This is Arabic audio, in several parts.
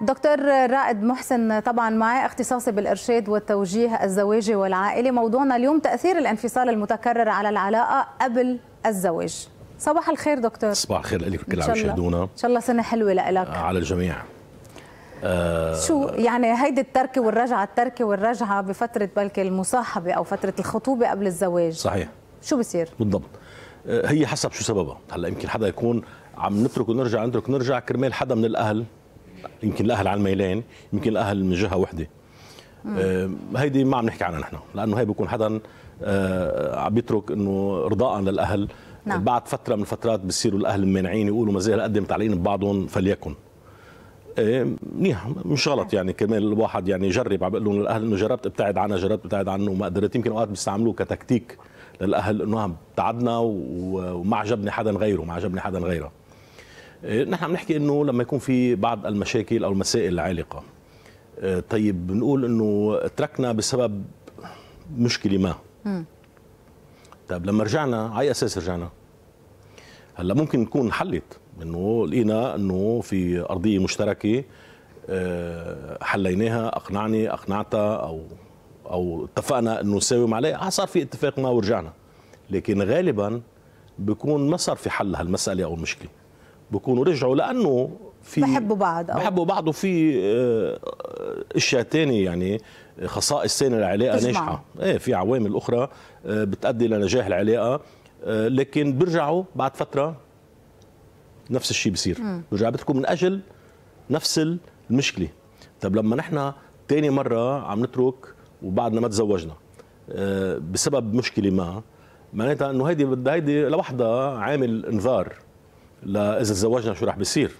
دكتور رائد محسن طبعا معي اختصاصي بالارشاد والتوجيه الزواجي والعائلي موضوعنا اليوم تاثير الانفصال المتكرر على العلاقه قبل الزواج صباح الخير دكتور صباح الخير لك كل عم يشاهدونا ان شاء الله سنه حلوه لك آه، على الجميع آه شو يعني هيدي التركه والرجعه التركه والرجعه بفتره بلكي المصاحبه او فتره الخطوبه قبل الزواج صحيح شو بصير بالضبط آه، هي حسب شو سببها هلا يمكن حدا يكون عم نترك ونرجع نترك ونرجع كرمال حدا من الاهل يمكن الاهل على الميلين يمكن الاهل من جهه وحده آه، هيدي ما عم نحكي عنها نحن لانه هي بيكون حدا آه، عم بيترك انه رضاء للاهل نعم. بعد فتره من الفترات بصيروا الاهل ممانعين يقولوا ما زال هالقد متعلقين ببعضهم فليكن آه، منيح مش غلط نعم. يعني كمان الواحد يعني يجرب عم بقول لهم للاهل انه جربت ابتعد عنها جربت ابتعد عنه وما قدرت يمكن اوقات بيستعملوه كتكتيك للاهل انه ابتعدنا وما عجبني حدا غيره ما عجبني حدا غيره إيه، نحن عم نحكي انه لما يكون في بعض المشاكل او المسائل العالقه إيه، طيب بنقول انه تركنا بسبب مشكله ما طيب لما رجعنا على اساس رجعنا هلا ممكن نكون انحلت انه لقينا انه في ارضيه مشتركه إيه، حليناها اقنعني اقنعتها او او اتفقنا انه نساوم عليه آه، صار في اتفاق ما ورجعنا لكن غالبا بيكون ما صار في حل هالمساله او المشكله بكونوا رجعوا لانه في بحبوا بعض أو. بحبوا بعض وفي آه، اشياء ثانيه يعني خصائص ثانيه للعلاقه ناجحه ايه في عوامل اخرى آه، بتؤدي لنجاح العلاقه آه، لكن بيرجعوا بعد فتره نفس الشيء بصير بيرجعوا بتكون من اجل نفس المشكله طب لما نحن ثاني مره عم نترك وبعدنا ما تزوجنا بسبب مشكله ما معناتها انه هيدي بدها هيدي لوحدها عامل انذار اذا تزوجنا شو راح بيصير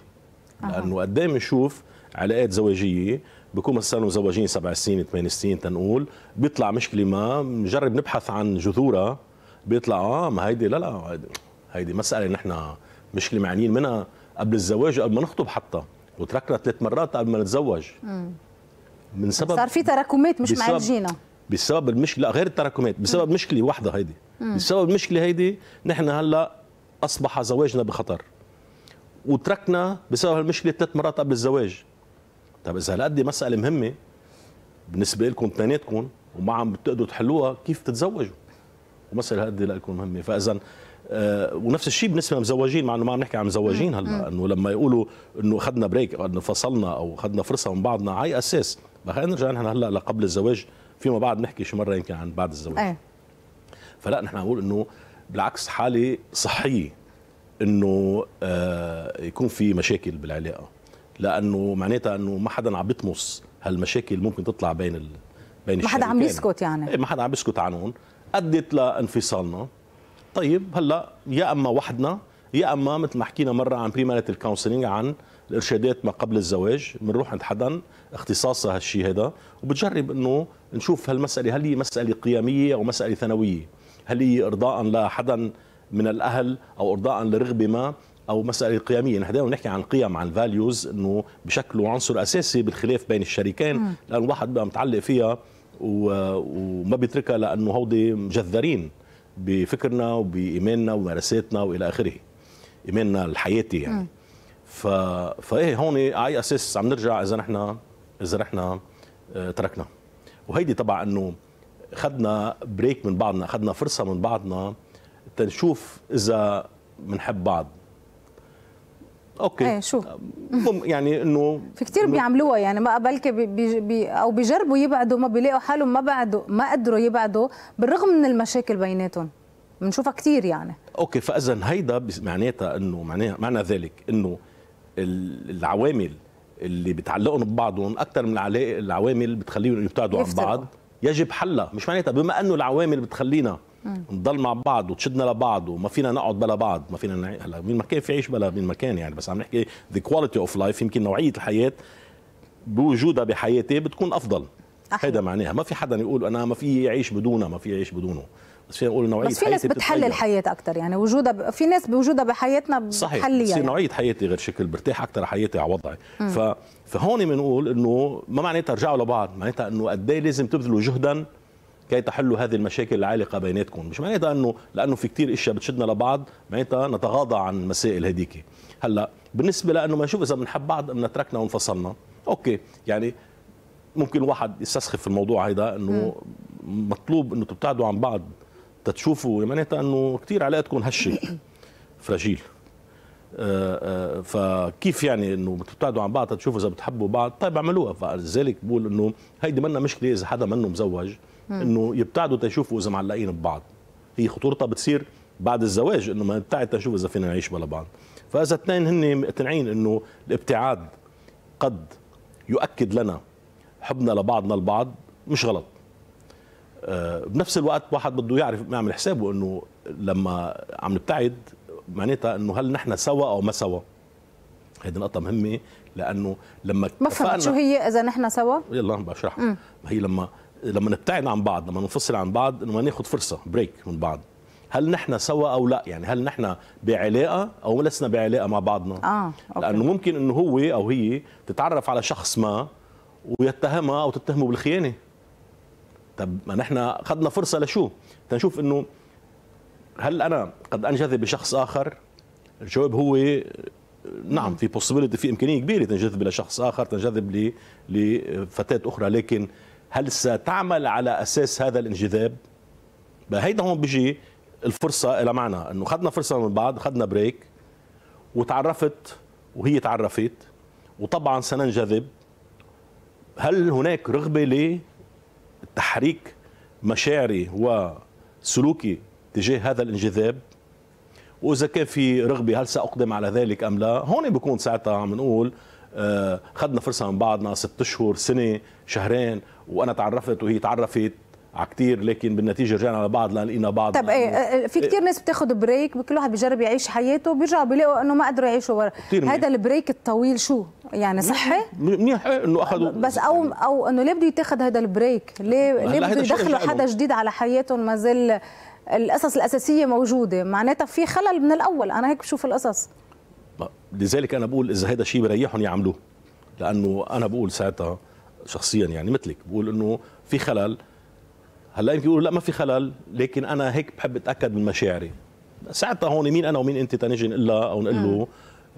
لانه قد ايه بنشوف علاقات زواجيه بكون مثلا مزوجين سبع سنين ثمان سنين تنقول بيطلع مشكله ما بنجرب نبحث عن جذورها بيطلع اه ما هيدي لا لا هيدي مساله نحن مشكله معنيين منها قبل الزواج قبل ما نخطب حتى وتركنا ثلاث مرات قبل ما نتزوج من سبب صار في تراكمات مش معالجينها بسبب المشكله غير التراكمات بسبب مشكله واحده هيدي بسبب المشكله هيدي نحن هلا اصبح زواجنا بخطر وتركنا بسبب هالمشكله ثلاث مرات قبل الزواج طب اذا هالقد مساله مهمه بالنسبه لكم اثنيناتكم وما عم بتقدروا تحلوها كيف تتزوجوا ومساله هالقد لكم مهمه فاذا آه، ونفس الشيء بالنسبه للمزوجين مع انه ما عم نحكي عن مزوجين هلا انه لما يقولوا انه اخذنا بريك او انه فصلنا او اخذنا فرصه من بعضنا هاي اساس خلينا نرجع نحن هلا لقبل الزواج فيما بعد نحكي شي مره يمكن عن بعد الزواج أي. فلا نحن نقول انه بالعكس حاله صحيه انه آه، يكون في مشاكل بالعلاقه لانه معناتها انه ما حدا عم بيطمس هالمشاكل ممكن تطلع بين ال... بين ما حدا عم يسكت يعني إيه، ما حدا عم يسكت عنهم ادت لانفصالنا طيب هلا يا اما وحدنا يا اما مثل ما حكينا مره عن بري ماريتال كونسلينج عن الارشادات ما قبل الزواج بنروح عند حدا اختصاصها هالشيء هذا وبتجرب انه نشوف هالمساله هل هي مساله قياميه او مساله ثانويه هل هي ارضاء لحدا من الاهل او ارضاء لرغبه ما او مساله قيميه نحن دائما بنحكي عن قيم عن فاليوز انه بشكله عنصر اساسي بالخلاف بين الشريكين لانه الواحد بقى متعلق فيها وما بيتركها لانه هودي مجذرين بفكرنا وبايماننا وممارساتنا والى اخره ايماننا الحياتي يعني ف فايه هون اي اساس عم نرجع اذا نحن اذا نحن آه، تركنا وهيدي طبعا انه خدنا بريك من بعضنا خدنا فرصة من بعضنا تنشوف إذا بنحب بعض اوكي ايه شو يعني انه في كثير بيعملوها يعني ما بلكي بي بي او بيجربوا يبعدوا ما بيلاقوا حالهم ما بعدوا ما قدروا يبعدوا بالرغم من المشاكل بيناتهم بنشوفها كثير يعني اوكي فاذا هيدا معناتها انه معناها معنى ذلك انه العوامل اللي بتعلقهم ببعضهم اكثر من العوامل بتخليهم يبتعدوا عن بعض يجب حلها مش معناتها بما انه العوامل بتخلينا نضل مع بعض وتشدنا لبعض وما فينا نقعد بلا بعض ما فينا نع... هلا مين ما كان في عيش بلا مين ما كان يعني بس عم نحكي ذا كواليتي اوف لايف يمكن نوعيه الحياه بوجودها بحياتي بتكون افضل هذا معناها ما في حدا يقول انا ما في عيش بدونها ما في عيش بدونه بس فينا نقول نوعيه بس في ناس بتحلل الحياه اكثر يعني وجودها في ناس بوجودها بحياتنا بحليها صحيح بس يعني. نوعيه حياتي غير شكل برتاح اكثر حياتي على وضعي ف فهون بنقول انه ما معناتها ارجعوا لبعض معناتها انه قد إيه لازم تبذلوا جهدا كي تحلوا هذه المشاكل العالقه بيناتكم مش معناتها انه لانه في كثير اشياء بتشدنا لبعض معناتها نتغاضى عن المسائل هذيك هلا بالنسبه لانه ما نشوف اذا بنحب بعض ام تركنا وانفصلنا اوكي يعني ممكن واحد يستسخف في الموضوع هيدا انه مطلوب انه تبتعدوا عن بعض تتشوفوا معناتها انه كثير علاقتكم تكون هشه فراجيل فكيف يعني انه بتبتعدوا عن بعض تشوفوا اذا بتحبوا بعض طيب اعملوها فلذلك بقول انه هيدي منا مشكله اذا حدا منه مزوج انه يبتعدوا تشوفوا اذا معلقين ببعض هي خطورتها بتصير بعد الزواج انه ما نبتعد تشوف اذا فينا نعيش بلا بعض فاذا اثنين هن مقتنعين انه الابتعاد قد يؤكد لنا حبنا لبعضنا البعض مش غلط آه، بنفس الوقت واحد بده يعرف يعمل حسابه انه لما عم نبتعد معناتها انه هل نحن سوا او ما سوا هيدي نقطة مهمة لأنه لما ما فهمت شو هي إذا نحن سوا؟ يلا بشرحها ما هي لما لما نبتعد عن بعض لما ننفصل عن بعض انه ما ناخذ فرصة بريك من بعض هل نحن سوا او لا يعني هل نحن بعلاقه او لسنا بعلاقه مع بعضنا آه، أوكي. لانه ممكن انه هو او هي تتعرف على شخص ما ويتهمها او تتهمه بالخيانه طب ما نحن اخذنا فرصه لشو؟ تنشوف انه هل انا قد انجذب بشخص اخر؟ الجواب هو نعم في بوسيبيليتي في امكانيه كبيره تنجذب لشخص اخر تنجذب لفتاه اخرى لكن هل ستعمل على اساس هذا الانجذاب؟ هيدا هون بيجي الفرصه إلى معنى انه اخذنا فرصه من بعض اخذنا بريك وتعرفت وهي تعرفت وطبعا سننجذب هل هناك رغبه تحريك مشاعري وسلوكي تجاه هذا الانجذاب واذا كان في رغبه هل ساقدم على ذلك ام لا هون بكون ساعتها عم نقول آه، خدنا فرصه من بعضنا ست اشهر سنه شهرين وانا تعرفت وهي تعرفت على كتير لكن بالنتيجه رجعنا على بعض لان لقينا بعض طب ايه, إيه،, إيه، في إيه. كتير ناس بتاخذ بريك كل واحد بيجرب يعيش حياته بيرجعوا بيلاقوا انه ما قدروا يعيشوا ورا هذا البريك الطويل شو يعني صحي منيح انه اخذوا بس او يعني. او انه ليه بده يتاخذ هذا البريك ليه ليه بده يدخلوا حدا جديد على حياتهم ما زال القصص الاساسيه موجوده معناتها في خلل من الاول انا هيك بشوف القصص لذلك انا بقول اذا هذا الشيء بيريحهم يعملوه لانه انا بقول ساعتها شخصيا يعني مثلك بقول انه في خلل هلا يمكن يقولوا لا ما في خلل لكن انا هيك بحب اتاكد من مشاعري ساعتها هون مين انا ومين انت تنجي نقول او نقول له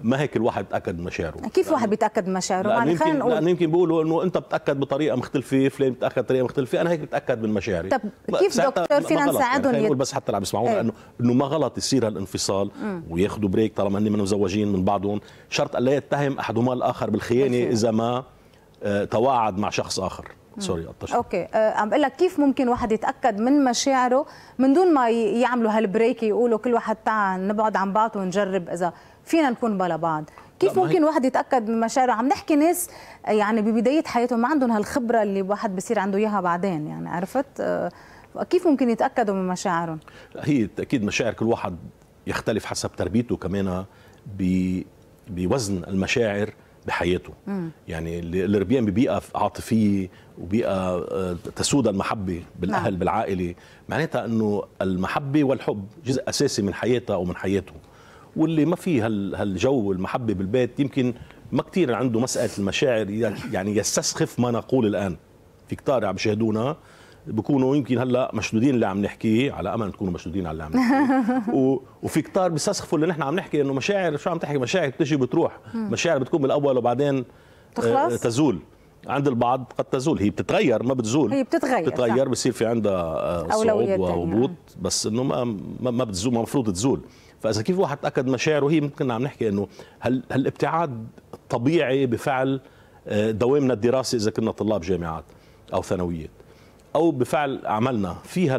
ما هيك الواحد بتاكد من مشاعره يعني كيف واحد بيتاكد من مشاعره يعني خلينا نقول لأن يمكن بيقولوا انه انت بتاكد بطريقه مختلفه فلان بتاكد بطريقه مختلفه انا هيك بتاكد من مشاعري طب كيف دكتور فينا نساعدهم يعني يت... بس حتى اللي عم يسمعونا إيه. انه انه ما غلط يصير هالانفصال وياخذوا بريك طالما هن مزوجين من بعضهم شرط الا يتهم احدهما الاخر بالخيانه اذا ما آه، تواعد مع شخص اخر سوري قطشت اوكي أه، عم بقول لك كيف ممكن واحد يتاكد من مشاعره من دون ما يعملوا هالبريك يقولوا كل واحد تعا نبعد عن بعض ونجرب اذا فينا نكون بلا بعض كيف ممكن هي... واحد يتاكد من مشاعره عم نحكي ناس يعني ببدايه حياتهم ما عندهم هالخبره اللي واحد بصير عنده اياها بعدين يعني عرفت أه، كيف ممكن يتاكدوا من مشاعرهم هي اكيد مشاعر كل واحد يختلف حسب تربيته كمان بوزن المشاعر بحياته مم. يعني اللي ربيان ببيئه عاطفيه وبيئه آه، تسود المحبه بالاهل نعم. بالعائله معناتها انه المحبه والحب جزء اساسي من حياتها ومن حياته واللي ما في هالجو والمحبه بالبيت يمكن ما كثير عنده مساله المشاعر يعني يستسخف ما نقول الان في كتار عم يشاهدونا بكونوا يمكن هلا مشدودين اللي عم نحكيه على امل تكونوا مشدودين على اللي عم نحكيه و... وفي كتار بيستسخفوا اللي نحن عم نحكي انه مشاعر شو عم تحكي مشاعر بتجي بتروح مشاعر بتكون بالاول وبعدين آه، تخلص. تزول عند البعض قد تزول هي بتتغير ما بتزول هي بتتغير بتتغير بصير في عندها آه، صعود وهبوط بس انه ما ما بتزول المفروض تزول فاذا كيف واحد تاكد مشاعره هي ممكن عم نحكي انه هل هالابتعاد طبيعي بفعل آه، دوامنا الدراسي اذا كنا طلاب جامعات او ثانويات او بفعل عملنا في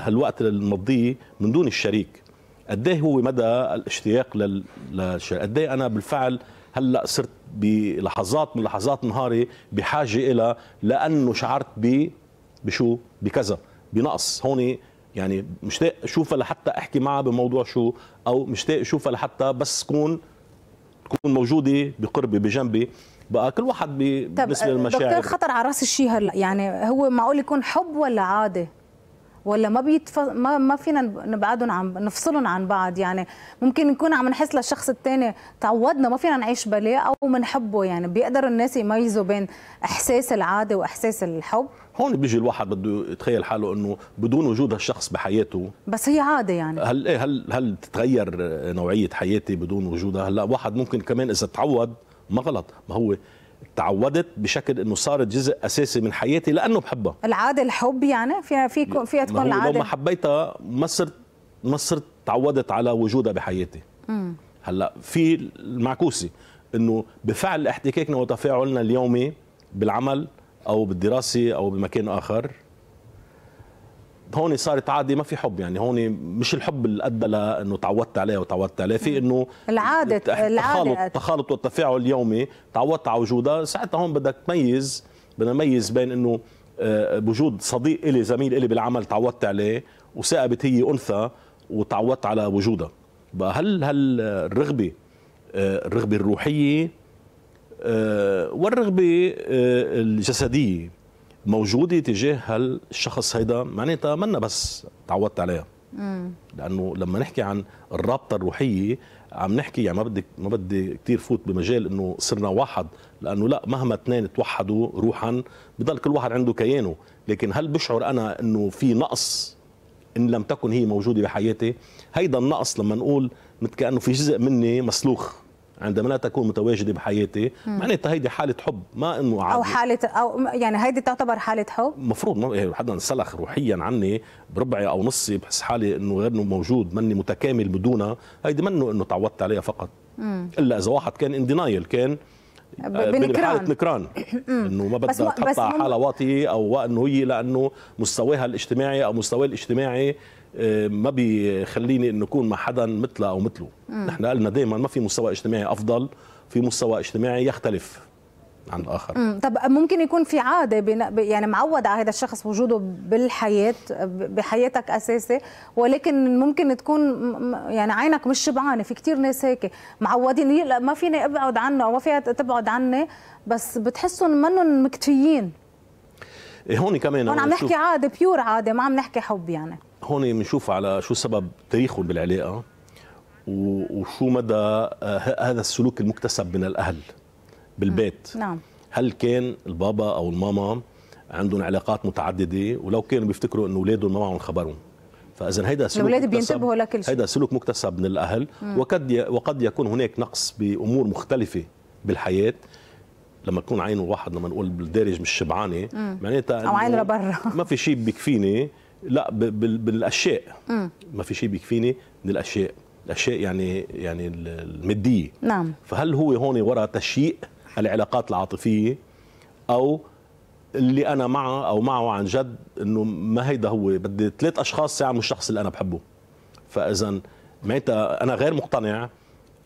هالوقت اللي بنمضيه من دون الشريك قد ايه هو مدى الاشتياق للشريك قد ايه انا بالفعل هلا صرت بلحظات من لحظات نهاري بحاجه إلى لانه شعرت ب بشو بكذا بنقص هون يعني مشتاق اشوفها لحتى احكي معها بموضوع شو او مشتاق اشوفها لحتى بس تكون تكون موجوده بقربي بجنبي بقى كل واحد بالنسبه للمشاعر دكتور خطر على راس الشيء هلا يعني هو معقول يكون حب ولا عاده ولا ما بيتف... ما ما فينا نبعدهم عن نفصلهم عن بعض يعني ممكن نكون عم نحس للشخص الثاني تعودنا ما فينا نعيش بلاه او بنحبه يعني بيقدروا الناس يميزوا بين احساس العاده واحساس الحب هون بيجي الواحد بده يتخيل حاله انه بدون وجود هالشخص بحياته بس هي عاده يعني هل إيه، هل هل تتغير نوعيه حياتي بدون وجودها هلا واحد ممكن كمان اذا تعود ما غلط ما هو تعودت بشكل انه صارت جزء اساسي من حياتي لانه بحبها العاده الحب يعني فيها في فيها تكون العاده لو ما حبيتها ما صرت ما صرت تعودت على وجودها بحياتي مم. هلا في المعكوسي انه بفعل احتكاكنا وتفاعلنا اليومي بالعمل او بالدراسه او بمكان اخر هون صارت عادي ما في حب يعني هون مش الحب اللي ادى لانه تعودت عليه وتعودت عليه في انه العاده التخالط التخالط والتفاعل اليومي تعودت على وجودها ساعتها هون بدك تميز بدنا نميز بين انه آه، بوجود صديق الي زميل الي بالعمل تعودت عليه وثاقبت هي انثى وتعودت على وجودها بقى هل هل الرغبه آه، الرغبه الروحيه آه، والرغبه الجسديه موجوده تجاه هالشخص هيدا معناتها منا بس تعودت عليها لانه لما نحكي عن الرابطه الروحيه عم نحكي يعني ما بدي ما بدي كثير فوت بمجال انه صرنا واحد لانه لا مهما اثنين توحدوا روحا بضل كل واحد عنده كيانه لكن هل بشعر انا انه في نقص ان لم تكن هي موجوده بحياتي هيدا النقص لما نقول مثل كانه في جزء مني مسلوخ عندما لا تكون متواجده بحياتي معناتها هيدي حاله حب ما انه عادي. او حاله او يعني هيدي تعتبر حاله حب المفروض إيه، حدا انسلخ روحيا عني بربعي او نصي بحس حالي انه غير انه موجود ماني متكامل بدونها هيدي منه انه تعودت عليها فقط مم. الا اذا واحد كان اندينايل كان آه، بنكران نكران انه ما بدها تحطها على حاله واطيه او انه هي لانه مستواها الاجتماعي او مستواه الاجتماعي آه، ما بيخليني انه اكون مع حدا مثله او مثله نحن قلنا دائما ما في مستوى اجتماعي افضل في مستوى اجتماعي يختلف عن الاخر مم. طب ممكن يكون في عاده بين يعني معود على هذا الشخص وجوده بالحياه بحياتك اساسي ولكن ممكن تكون يعني عينك مش شبعانه في كثير ناس هيك معودين إيه، لا ما فيني ابعد عنه او ما فيها تبعد عني بس بتحسهم منهم مكتفيين إيه، هون كمان هون عم نحكي عاده بيور عاده ما عم نحكي حب يعني هون بنشوف على شو سبب تاريخهم بالعلاقه وشو مدى آه، هذا السلوك المكتسب من الاهل بالبيت نعم هل كان البابا او الماما عندهم علاقات متعدده ولو كانوا بيفتكروا انه اولادهم ما معهم خبرهم فاذا هيدا سلوك الاولاد بينتبهوا لكل شيء هيدا سلوك مكتسب من الاهل وقد وقد يكون هناك نقص بامور مختلفه بالحياه لما تكون عين الواحد لما نقول بالدارج مش شبعانه معناتها او عين لبرا ما في شيء بيكفيني لا بالاشياء ما في شيء بيكفيني من الاشياء الاشياء يعني يعني الماديه نعم فهل هو هون وراء تشييء العلاقات العاطفيه او اللي انا معه او معه عن جد انه ما هيدا هو بدي ثلاث اشخاص ساعه مش الشخص اللي انا بحبه فاذا معناتها انا غير مقتنع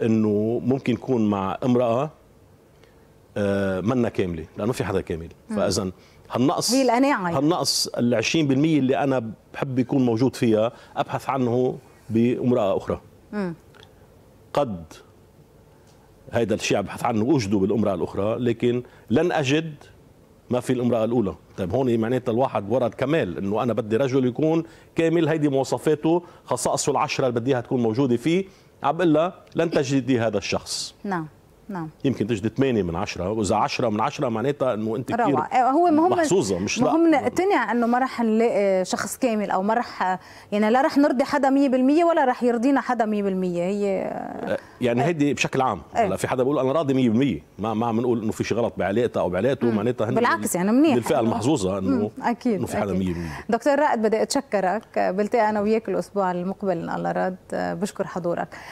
انه ممكن يكون مع امراه آه، منا كامله لانه في حدا كامل فاذا هالنقص هي القناعه هالنقص ال 20% اللي انا بحب يكون موجود فيها ابحث عنه بامراه اخرى مم. قد هذا الشيء ابحث عنه وجده بالامراه الاخرى لكن لن اجد ما في الامراه الاولى طيب هون معناتها الواحد ورد الكمال انه انا بدي رجل يكون كامل هيدي مواصفاته خصائصه العشره اللي بديها تكون موجوده فيه عم بقول لن تجدي هذا الشخص نعم نعم يمكن تجد 8 من 10 واذا 10 من 10 معناتها انه انت كثير أيوة، هو مهم محظوظه مش مهم نقتنع انه ما رح نلاقي شخص كامل او ما رح يعني لا رح نرضي حدا 100% ولا رح يرضينا حدا 100% هي يعني إيه. هيدي بشكل عام هلا ايه؟ في حدا بيقول انا راضي 100% ما ما عم نقول انه في شيء غلط بعلاقتها او بعلاقته معناتها بالعكس يعني منيح للفئه المحظوظه انه اكيد انه في حدا 100% دكتور رائد بدي اتشكرك بلتقي انا وياك الاسبوع المقبل ان الله راد بشكر حضورك